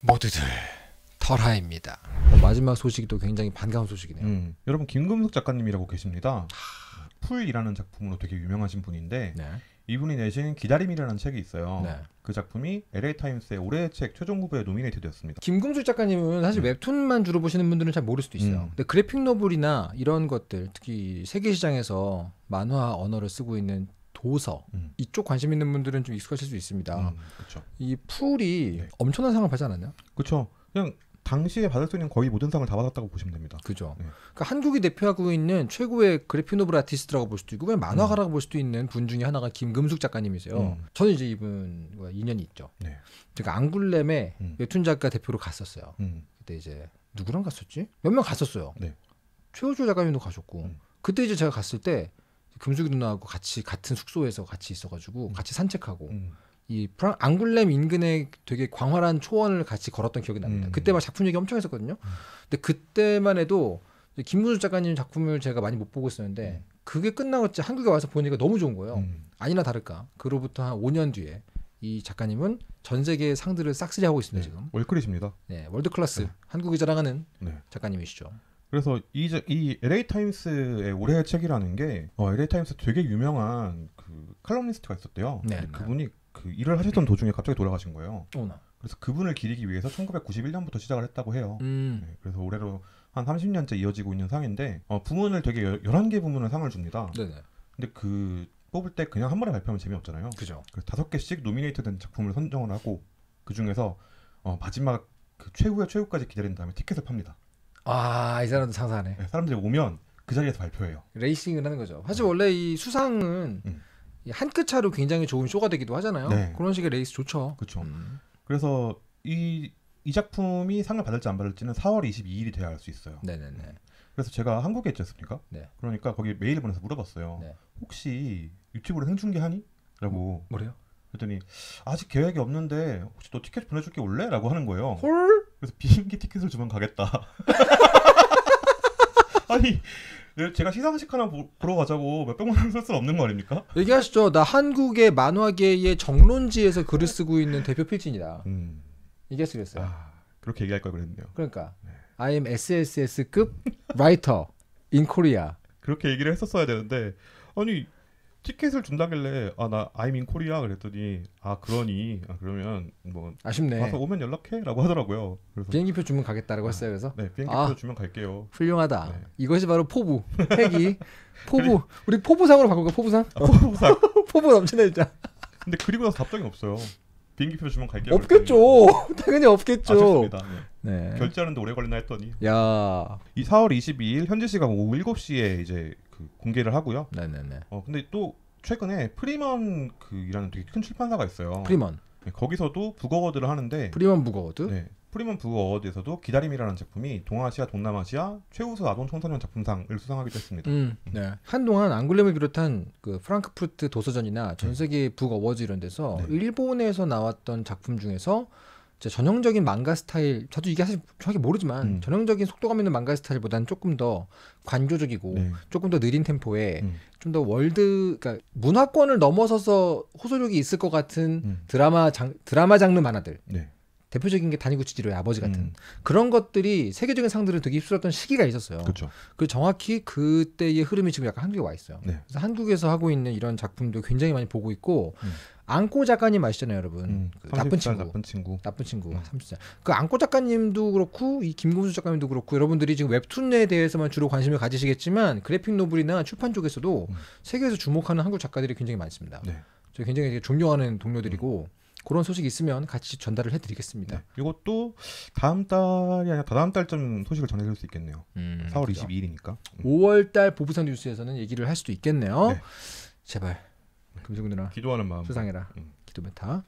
모두들 털하입니다. 어, 마지막 소식이 또 굉장히 반가운 소식이네요. 음. 여러분 김금숙 작가님이라고 계십니다. 풀이라는 작품으로 되게 유명하신 분인데 네. 이분이 내신 기다림이라는 책이 있어요. 네. 그 작품이 LA 타임스의 올해의 책 최종 후보에 노미네이트되었습니다. 김금숙 작가님은 사실 음. 웹툰만 주로 보시는 분들은 잘 모를 수도 있어요. 음. 근데 그래픽 노블이나 이런 것들 특히 세계 시장에서 만화 언어를 쓰고 있는 도서 음. 이쪽 관심 있는 분들은 좀 익숙하실 수 있습니다. 음, 이 풀이 네. 엄청난 상을 받지 않았냐? 그렇죠. 그냥 당시에 받을 수 있는 거의 모든 상을 다 받았다고 보시면 됩니다. 그죠. 네. 그러니까 한국이 대표하고 있는 최고의 그래픽 노블 아티스트라고 볼 수도 있고 그냥 만화가라고 음. 볼 수도 있는 분 중에 하나가 김금숙 작가님이세요. 음. 저는 이제 이분과 인연이 있죠. 네. 제가 안굴렘의 음. 웹툰 작가 대표로 갔었어요. 음. 그때 이제 누구랑 갔었지? 몇 명 갔었어요. 네. 최우주 작가님도 가셨고 음. 그때 이제 제가 갔을 때 금숙이 누나하고 같이 같은 숙소에서 같이 있어가지고 음. 같이 산책하고 음. 이 프랑 앙굴렘 인근에 되게 광활한 초원을 같이 걸었던 기억이 납니다. 음. 그때 막 작품 얘기 엄청 했었거든요. 근데 그때만 해도 김문수 작가님 작품을 제가 많이 못 보고 있었는데 그게 끝나고 한국에 와서 보니까 너무 좋은 거예요. 음. 아니나 다를까 그로부터 한 5년 뒤에 이 작가님은 전 세계 의 상들을 싹쓸이 하고 있습니다 네. 지금. 월클리십니다 네, 월드 클래스 네. 한국이 자랑하는 네. 작가님이시죠. 그래서 이, 이 LA 타임스의 올해의 책이라는 게 어, LA 타임스 되게 유명한 그 칼럼니스트가 있었대요. 네, 네. 그분이 그 일을 하셨던 네. 도중에 갑자기 돌아가신 거예요. 오나. 그래서 그분을 기리기 위해서 1991년부터 시작을 했다고 해요. 음. 네, 그래서 올해로 한 30년째 이어지고 있는 상인데 어, 부문을 되게 11개 부문을 상을 줍니다. 네네. 근데 그 뽑을 때 그냥 한 번에 발표하면 재미없잖아요. 그죠. 그래서 다섯 개씩 노미네이트된 작품을 선정을 하고 그 중에서 어, 마지막 그 최후의 최후까지 기다린 다음에 티켓을 팝니다. 아, 이 사람도 상사네. 네, 사람들이 오면 그 자리에서 발표해요. 레이싱을 하는 거죠. 사실 원래 이 수상은 음. 한끗 차로 굉장히 좋은 쇼가 되기도 하잖아요. 네. 그런 식의 레이스 좋죠. 그렇죠. 음. 그래서 이, 이 작품이 상을 받을지 안 받을지는 4월 22일이 돼야 알 수 있어요. 네네네. 음. 그래서 제가 한국에 있지 않습니까? 네. 그러니까 거기 메일 보내서 물어봤어요. 네. 혹시 유튜브로 생중계하니? 라고. 뭐래요? 그랬더니 아직 계획이 없는데 혹시 너 티켓 보내줄게 올래? 라고 하는 거예요. 헐? 그래서 비행기 티켓을 주면 가겠다. 아니 네, 제가 시상식 하나 보러 가자고 몇 백만 원쓸수 없는 거 아닙니까? 얘기하시죠. 나 한국의 만화계의 정론지에서 글을 쓰고 있는 대표 필진이다. 음. 얘기했어요. 아, 그렇게 얘기할 걸 그랬네요. 그러니까 네. I am SSS급 라이터 인 코리아. 그렇게 얘기를 했었어야 되는데 아니 티켓을 준다길래 아 나 아이민 코리아 그랬더니 아 그러니 아 그러면 뭐 아쉽네 가서 오면 연락해라고 하더라고요. 그래서 비행기표 주면 가겠다라고 네. 했어요. 그래서 네 비행기표 아, 주면 갈게요. 훌륭하다. 네. 이것이 바로 포부 핵이 포부 우리 포부상으로 바꿀까 포부상? 아, 포부상 포부 넘치네 진짜. 근데 그리고 나서 답장이 없어요. 비행기표 주면 갈게요. 없겠죠. 당연히 없겠죠. 아, 죄송니다 네. 네. 결제하는데 오래 걸리나 했더니 야. 이 4월 22일 현지 시간 오후 7시에 이제 그 공개를 하고요. 네네네. 어 근데 또 최근에 프리먼 그이라는 되게 큰 출판사가 있어요. 프리먼. 네, 거기서도 북어워드를 하는데 프리먼 북어워드? 네. 프리먼 북어워드에서도 기다림이라는 작품이 동아시아 동남아시아 최우수 아동 청소년 작품상을 수상하기도 했습니다. 음, 네. 한동안 앙글렘을 비롯한 그 프랑크푸르트 도서전이나 전 세계 북어워즈 이런 데서 네. 일본에서 나왔던 작품 중에서 전형적인 망가 스타일 저도 이게 사실 정확히 모르지만 음. 전형적인 속도감 있는 망가 스타일보다는 조금 더 관조적이고 네. 조금 더 느린 템포에 음. 좀더 월드 그러니까 문화권을 넘어서서 호소력이 있을 것 같은 음. 드라마 장 드라마 장르 만화들 네. 대표적인 게 다니구치지로의 아버지 같은 음. 그런 것들이 세계적인 상들을 되게 휩쓸었던 시기가 있었어요. 그렇죠. 그 정확히 그때의 흐름이 지금 약간 한국에 와 있어요. 네. 그래서 한국에서 하고 있는 이런 작품도 굉장히 많이 보고 있고 음. 안고 작가님 아시잖아요, 여러분. 음, 그, 그 나쁜 친구. 나쁜 친구. 나쁜 친구. 음. 30살. 그 안고 작가님도 그렇고 이 김금수 작가님도 그렇고 여러분들이 지금 웹툰에 대해서만 주로 관심을 가지시겠지만 그래픽 노블이나 출판 쪽에서도 음. 세계에서 주목하는 한국 작가들이 굉장히 많습니다. 네. 저 굉장히 존경하는 동료들이고 음. 그런 소식 있으면 같이 전달을 해드리겠습니다. 네. 이것도 다음 달이 아니라 다다음 달쯤 소식을 전해드릴 수 있겠네요. 음, 4월 그렇죠. 22일이니까. 5월 음. 달 보부상 뉴스에서는 얘기를 할 수도 있겠네요. 네. 제발 금식 누나 기도하는 마음 수상해라 응. 음. 기도 메타